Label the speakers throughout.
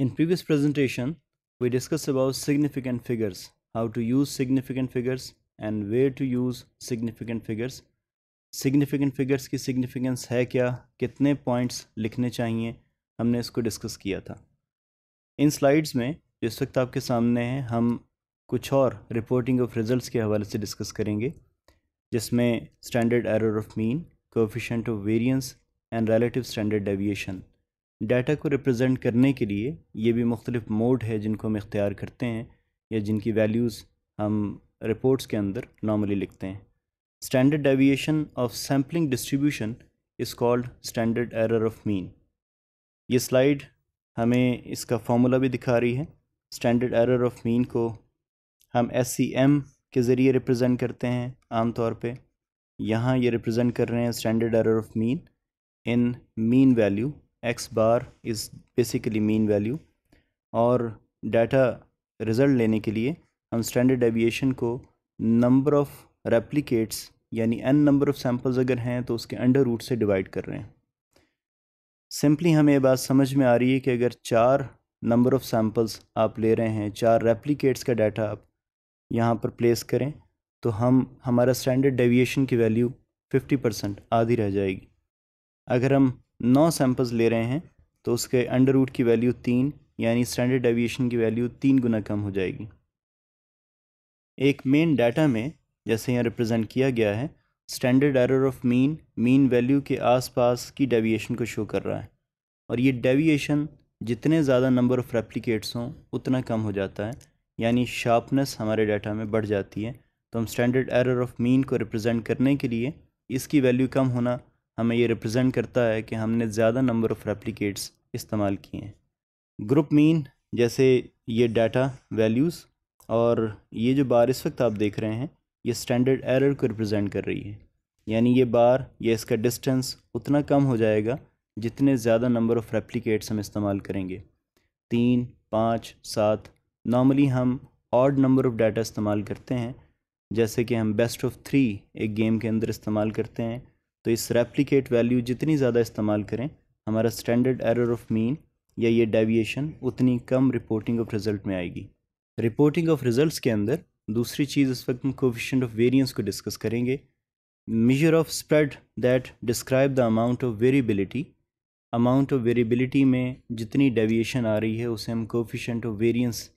Speaker 1: In previous presentation, we discussed about significant figures, how to use significant figures and where to use significant figures. Significant figures की significance है क्या कितने points लिखने चाहिए हमने इसको discuss किया था इन slides में जिस वक्त आपके सामने हैं हम कुछ और reporting of results के हवाले से discuss करेंगे जिसमें standard error of mean, coefficient of variance and relative standard deviation – data को रिप्रेजेंट करने के लिए ये भी मुख्तलिफ मोड है जिनको हम इख्तियार करते हैं या जिनकी वैल्यूज़ हम रिपोर्ट्स के अंदर नॉर्मली लिखते हैं standard deviation of sampling distribution is called standard error of mean ये स्लाइड हमें इसका फार्मूला भी दिखा रही है स्टैंडर्ड एरर ऑफ मीन को हम एस सी एम के ज़रिए रिप्रेजेंट करते हैं आम तौर पर यहाँ ये रिप्रेजेंट कर रहे हैं standard error of mean in mean value x bar is basically mean value और डाटा रिज़ल्ट लेने के लिए हम स्टैंडर्ड एविएशन को नंबर ऑफ़ रेप्लिकेट्स यानी एन नंबर ऑफ़ सैम्पल्स अगर हैं तो उसके अंडर रूट से डिवाइड कर रहे हैं सिंपली हमें ये बात समझ में आ रही है कि अगर चार नंबर ऑफ़ सैम्पल्स आप ले रहे हैं चार रेप्लिकेट्स का डाटा आप यहाँ पर प्लेस करें तो हम हमारा स्टैंडर्ड डेविएशन की वैल्यू 50 परसेंट आधी रह जाएगी अगर हम नौ सैंपल्स ले रहे हैं तो उसके अंडर रूट की वैल्यू तीन यानी स्टैंडर्ड डेविएशन की वैल्यू तीन गुना कम हो जाएगी एक मेन डाटा में जैसे यहाँ रिप्रेजेंट किया गया है standard error of mean mean value के आसपास की डेविएशन को शो कर रहा है और ये डेविएशन जितने ज़्यादा नंबर ऑफ़ रेप्लिकेट्स हों उतना कम हो जाता है यानी शार्पनेस हमारे डाटा में बढ़ जाती है तो हम स्टैंडर्ड एरर ऑफ मीन को रिप्रेजेंट करने के लिए इसकी वैल्यू कम होना हमें ये रिप्रेजेंट करता है कि हमने ज़्यादा नंबर ऑफ़ रेप्लिकेट्स इस्तेमाल किए हैं ग्रुप मीन जैसे ये डाटा वैल्यूज़ और ये जो बार इस वक्त आप देख रहे हैं ये स्टैंडर्ड एरर को रिप्रेजेंट कर रही है यानी ये बार या इसका डिस्टेंस उतना कम हो जाएगा जितने ज़्यादा नंबर ऑफ़ रेप्लिकेट्स हम इस्तेमाल करेंगे तीन पाँच सात नॉर्मली हम ऑड नंबर ऑफ़ डाटा इस्तेमाल करते हैं जैसे कि हम बेस्ट ऑफ़ थ्री एक गेम के अंदर इस्तेमाल करते हैं तो इस रेप्लिकेट वैल्यू जितनी ज़्यादा इस्तेमाल करें हमारा स्टैंडर्ड एरर ऑफ मीन या ये डेविएशन उतनी कम रिपोर्टिंग ऑफ रिज़ल्ट में आएगी रिपोर्टिंग ऑफ रिज़ल्ट के अंदर दूसरी चीज़ इस वक्त हम कोफिशेंट ऑफ वेरियंस को डिस्कस करेंगे measure of spread that describe the amount of variability amount of variability में जितनी डेविएशन आ रही है उसे हम कोफिशेंट ऑफ वेरियंस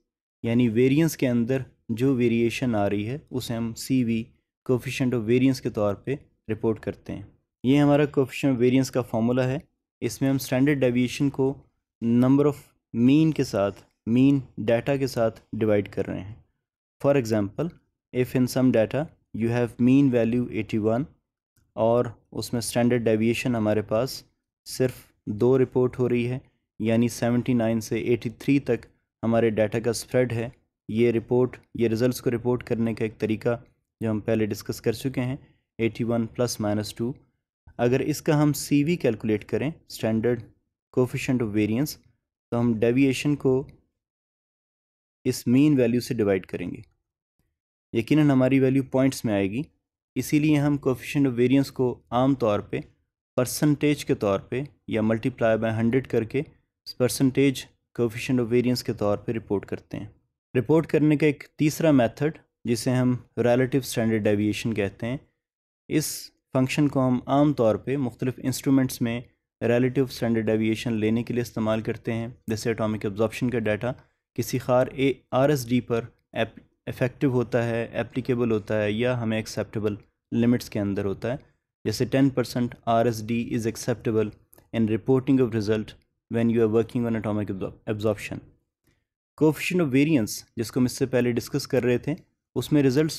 Speaker 1: यानी वेरियंस के अंदर जो वेरिएशन आ रही है उसे हम C V coefficient of variance के तौर पे रिपोर्ट करते हैं ये हमारा कोफिशन वेरियंस का फार्मूला है इसमें हम स्टैंडर्ड डेविएशन को नंबर ऑफ़ मीन के साथ मीन डाटा के साथ डिवाइड कर रहे हैं for example if in some data you have mean value 81 और उसमें स्टैंडर्ड डेविएशन हमारे पास सिर्फ दो रिपोर्ट हो रही है यानी 79 से 83 तक हमारे डाटा का स्प्रेड है ये रिपोर्ट ये रिज़ल्ट को रिपोर्ट करने का एक तरीका जो हम पहले डिस्कस कर चुके हैं eighty one plus minus two अगर इसका हम सी वी कैलकुलेट करें स्टैंडर्ड कोफिशेंट ऑफ वेरियंस तो हम डेविएशन को इस मीन वैल्यू से डिवाइड करेंगे यकीन हमारी वैल्यू पॉइंट्स में आएगी इसीलिए हम कोफिशेंट ऑफ वेरियंस को आम तौर पे परसेंटेज के तौर पे या मल्टीप्लाई बाय हंड्रेड करके परसेंटेज कोफिशेंट ऑफ वेरियंस के तौर पे रिपोर्ट करते हैं रिपोर्ट करने का एक तीसरा मेथड जिसे हम रिलेटिव स्टैंडर्ड डेविएशन कहते हैं इस फंक्शन को हम आम तौर पे मुख्तलिफ इंस्ट्रूमेंट्स में रिलेटिव स्टैंडर्ड एविएशन लेने के लिए इस्तेमाल करते हैं जैसे एटॉमिक एब्जॉर्प्शन का डाटा किसी खार ए आर एस डी पर इफ़ेक्टिव होता है एप्लीकेबल होता है या हमें एक्सेप्टेबल लिमिट्स के अंदर होता है जैसे ten percent R S D is acceptable in reporting of result when you are working on atomic absorption coefficient of variance जिसको हम इससे पहले डिस्कस कर रहे थे उसमें रिजल्ट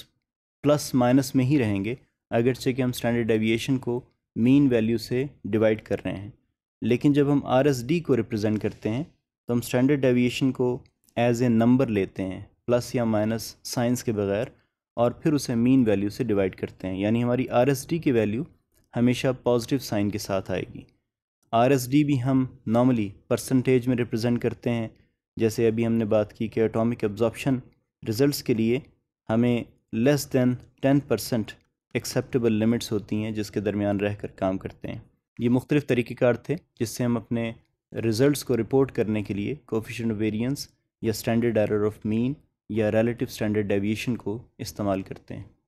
Speaker 1: प्लस माइनस में ही रहेंगे अगरचे कि हम स्टैंडर्ड डेविएशन को मीन वैल्यू से डिवाइड कर रहे हैं लेकिन जब हम आर को रिप्रेजेंट करते हैं तो हम स्टैंडर्ड डेविएशन को एज ए नंबर लेते हैं प्लस या माइनस साइंस के बगैर और फिर उसे मीन वैल्यू से डिवाइड करते हैं यानी हमारी आर की वैल्यू हमेशा पॉजिटिव साइन के साथ आएगी आर भी हम नॉर्मली परसेंटेज में रिप्रेजेंट करते हैं जैसे अभी हमने बात की कि एटॉमिक एब्जॉर्प्शन रिजल्ट्स के लिए हमें less than ten percent acceptable limits होती हैं जिसके दरमियान रह कर काम करते हैं ये मुख्तलिफ़ तरीक़ेकार थे जिससे हम अपने रिज़ल्ट को रिपोर्ट करने के लिए कोफिशन वेरियंस या स्टैंडर्ड एरर ऑफ मीन या रिलेटिव स्टैंडर्ड डेविएशन को इस्तेमाल करते हैं